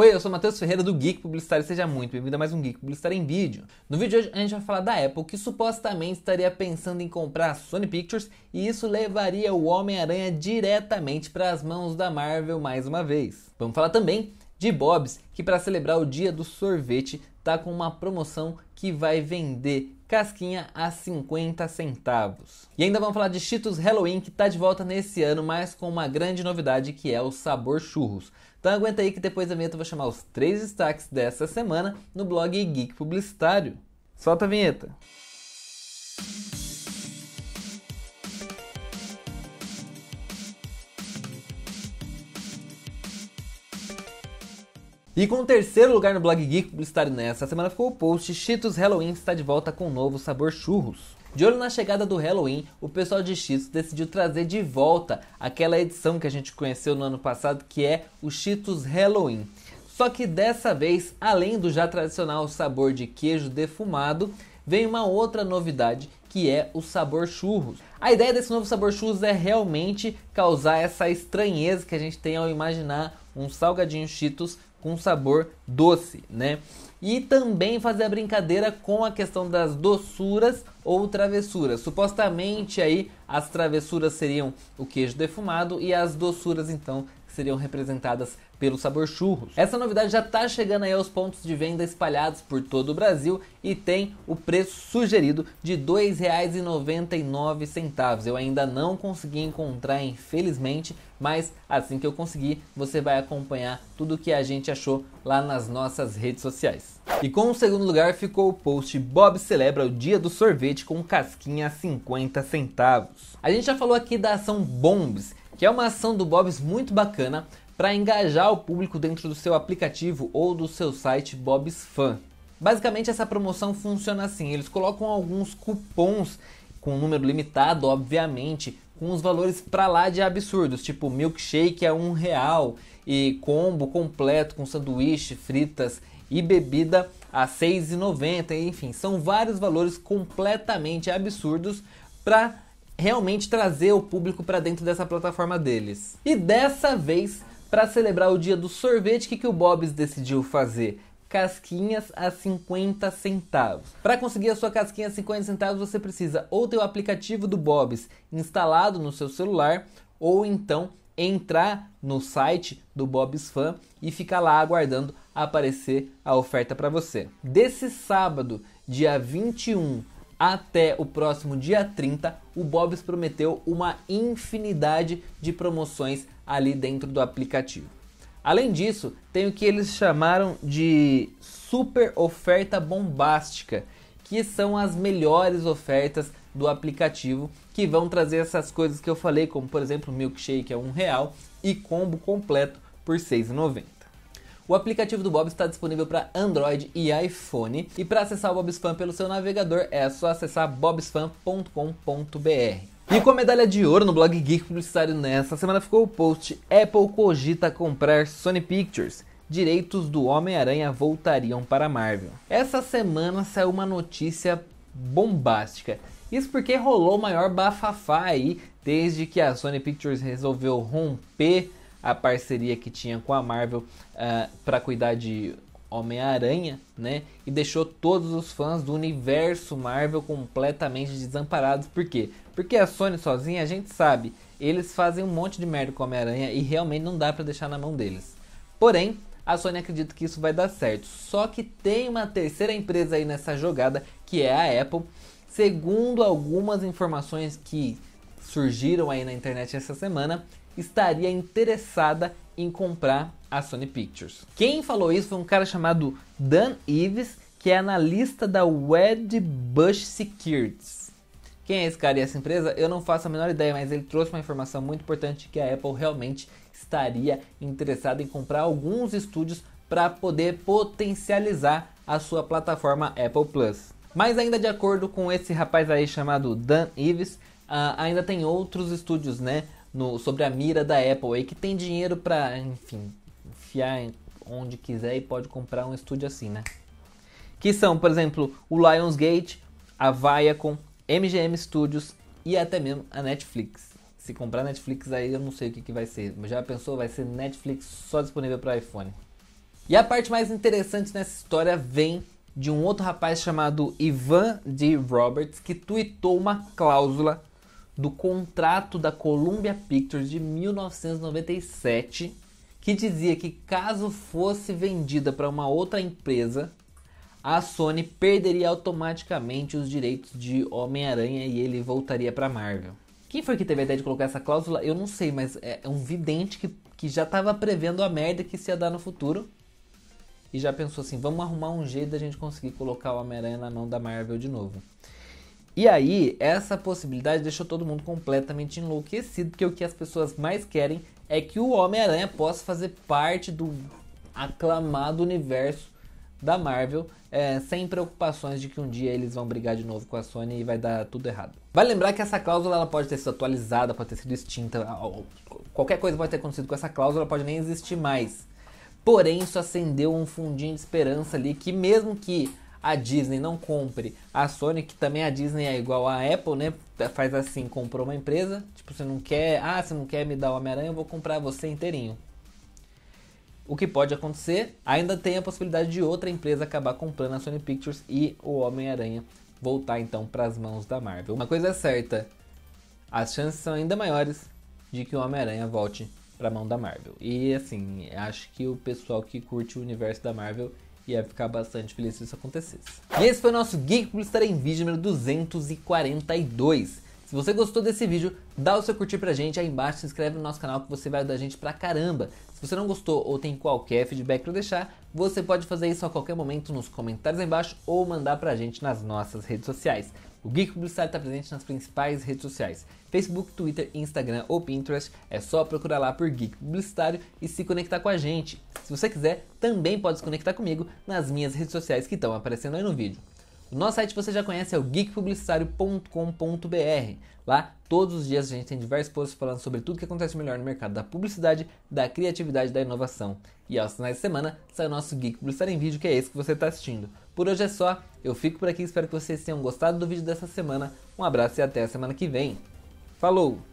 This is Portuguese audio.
Oi, eu sou Matheus Ferreira do Geek Publicitário, seja muito bem-vindo a mais um Geek Publicitário em vídeo. No vídeo de hoje a gente vai falar da Apple que supostamente estaria pensando em comprar a Sony Pictures e isso levaria o Homem-Aranha diretamente para as mãos da Marvel mais uma vez. Vamos falar também de Bob's, que para celebrar o dia do sorvete tá com uma promoção que vai vender casquinha a 50 centavos. E ainda vamos falar de Cheetos Halloween que está de volta nesse ano, mas com uma grande novidade que é o sabor churros. Então aguenta aí que depois da vinheta eu vou chamar os três destaques dessa semana no blog Geek Publicitário. Solta a vinheta. E com o terceiro lugar no Blog Geek publicitário nessa semana ficou o post Cheetos Halloween está de volta com um novo sabor churros. De olho na chegada do Halloween, o pessoal de Cheetos decidiu trazer de volta aquela edição que a gente conheceu no ano passado, que é o Cheetos Halloween. Só que dessa vez, além do já tradicional sabor de queijo defumado, vem uma outra novidade que é o sabor churros. A ideia desse novo sabor churros é realmente causar essa estranheza que a gente tem ao imaginar um salgadinho Cheetos com sabor doce, né? E também fazer a brincadeira com a questão das doçuras ou travessuras. Supostamente aí as travessuras seriam o queijo defumado e as doçuras então seriam representadas pelo sabor churros. Essa novidade já está chegando aí aos pontos de venda espalhados por todo o Brasil e tem o preço sugerido de R$ 2,99. Eu ainda não consegui encontrar, infelizmente, mas assim que eu conseguir, você vai acompanhar tudo o que a gente achou lá nas nossas redes sociais. E com o segundo lugar ficou o post Bob celebra o dia do sorvete com casquinha a 50 centavos. A gente já falou aqui da ação Bombs, que é uma ação do Bob's muito bacana para engajar o público dentro do seu aplicativo ou do seu site Bob's Fan. Basicamente essa promoção funciona assim, eles colocam alguns cupons com um número limitado, obviamente, com os valores para lá de absurdos, tipo milkshake a é um real e combo completo com sanduíche, fritas e bebida a 6,90, enfim, são vários valores completamente absurdos para realmente trazer o público para dentro dessa plataforma deles. E dessa vez, para celebrar o dia do sorvete, o que, que o Bob's decidiu fazer? casquinhas a 50 centavos. Para conseguir a sua casquinha a 50 centavos, você precisa ou ter o aplicativo do Bob's instalado no seu celular ou então entrar no site do Bob's Fan e ficar lá aguardando aparecer a oferta para você. Desse sábado, dia 21 até o próximo dia 30, o Bob's prometeu uma infinidade de promoções ali dentro do aplicativo. Além disso, tem o que eles chamaram de super oferta bombástica, que são as melhores ofertas do aplicativo que vão trazer essas coisas que eu falei, como por exemplo milkshake a é um real e combo completo por 6,90. O aplicativo do Bob está disponível para Android e iPhone. E para acessar o Bob Spam pelo seu navegador é só acessar bobsfan.com.br. E com medalha de ouro no blog Geek Publicitário nessa semana ficou o post Apple cogita comprar Sony Pictures direitos do Homem-Aranha voltariam para Marvel. Essa semana saiu uma notícia bombástica. Isso porque rolou o maior bafafá aí desde que a Sony Pictures resolveu romper a parceria que tinha com a Marvel uh, ah, para cuidar de Homem-Aranha, né? E deixou todos os fãs do universo Marvel completamente desamparados. Por quê? Porque a Sony sozinha, a gente sabe, eles fazem um monte de merda com Homem-Aranha e realmente não dá para deixar na mão deles. Porém, a Sony acredita que isso vai dar certo. Só que tem uma terceira empresa aí nessa jogada, que é a Apple. Segundo algumas informações que surgiram aí na internet essa semana, estaria interessada em comprar a Sony Pictures. Quem falou isso foi um cara chamado Dan Ives, que é analista da Wedbush Securities. Quem é esse cara e essa empresa? Eu não faço a menor ideia, mas ele trouxe uma informação muito importante que a Apple realmente estaria interessada em comprar alguns estúdios para poder potencializar a sua plataforma Apple Plus. Mas ainda de acordo com esse rapaz aí chamado Dan Ives, Uh, ainda tem outros estúdios, né? No, sobre a mira da Apple aí, que tem dinheiro pra, enfim, enfiar onde quiser e pode comprar um estúdio assim, né? Que são, por exemplo, o Lionsgate, a Viacom, MGM Studios e até mesmo a Netflix. Se comprar Netflix aí eu não sei o que, que vai ser. Já pensou? Vai ser Netflix só disponível para iPhone. E a parte mais interessante nessa história vem de um outro rapaz chamado Ivan D. Roberts que tweetou uma cláusula do contrato da Columbia Pictures de 1997, que dizia que caso fosse vendida para uma outra empresa, a Sony perderia automaticamente os direitos de Homem-Aranha e ele voltaria para Marvel. Quem foi que teve a ideia de colocar essa cláusula? Eu não sei, mas é, é um vidente que, que já estava prevendo a merda que se ia dar no futuro. E já pensou assim: vamos arrumar um jeito da gente conseguir colocar o Homem-Aranha na mão da Marvel de novo. E aí, essa possibilidade deixou todo mundo completamente enlouquecido, porque o que as pessoas mais querem é que o Homem-Aranha possa fazer parte do aclamado universo da Marvel, é, sem preocupações de que um dia eles vão brigar de novo com a Sony e vai dar tudo errado. Vale lembrar que essa cláusula ela pode ter sido atualizada, pode ter sido extinta, qualquer coisa pode ter acontecido com essa cláusula, pode nem existir mais. Porém, isso acendeu um fundinho de esperança ali que mesmo que a Disney não compre a Sony, que também a Disney é igual a Apple, né? Tá, faz assim, comprou uma empresa, tipo, você não quer, ah, você não quer me dar o Homem-Aranha, eu vou comprar você inteirinho. O que pode acontecer, ainda tem a possibilidade de outra empresa acabar comprando a Sony Pictures e o Homem-Aranha voltar então para as mãos da Marvel. Uma coisa é certa, as chances são ainda maiores de que o Homem-Aranha volte para a mão da Marvel. E assim, acho que o pessoal que curte o universo da Marvel e ia ficar bastante feliz se isso acontecesse. E esse foi o nosso Geek Blister em Vídeo número 242. Se você gostou desse vídeo, dá o seu curtir pra gente aí embaixo, se inscreve no nosso canal que você vai ajudar a gente pra caramba. Se você não gostou ou tem qualquer feedback pra deixar, você pode fazer isso a qualquer momento nos comentários aí embaixo ou mandar pra gente nas nossas redes sociais. O Geek Publicitário está presente nas principais redes sociais: Facebook, Twitter, Instagram ou Pinterest. É só procurar lá por Geek Publicitário e se conectar com a gente. Se você quiser, também pode se conectar comigo nas minhas redes sociais que estão aparecendo aí no vídeo. O nosso site você já conhece é o geekpublicitário.com.br. Lá, todos os dias a gente tem diversos posts falando sobre tudo que acontece melhor no mercado da publicidade, da criatividade da inovação. E aos finais de semana sai o nosso Geek Publicitário em Vídeo, que é esse que você está assistindo. Por hoje é só, eu fico por aqui, espero que vocês tenham gostado do vídeo dessa semana. Um abraço e até a semana que vem. Falou!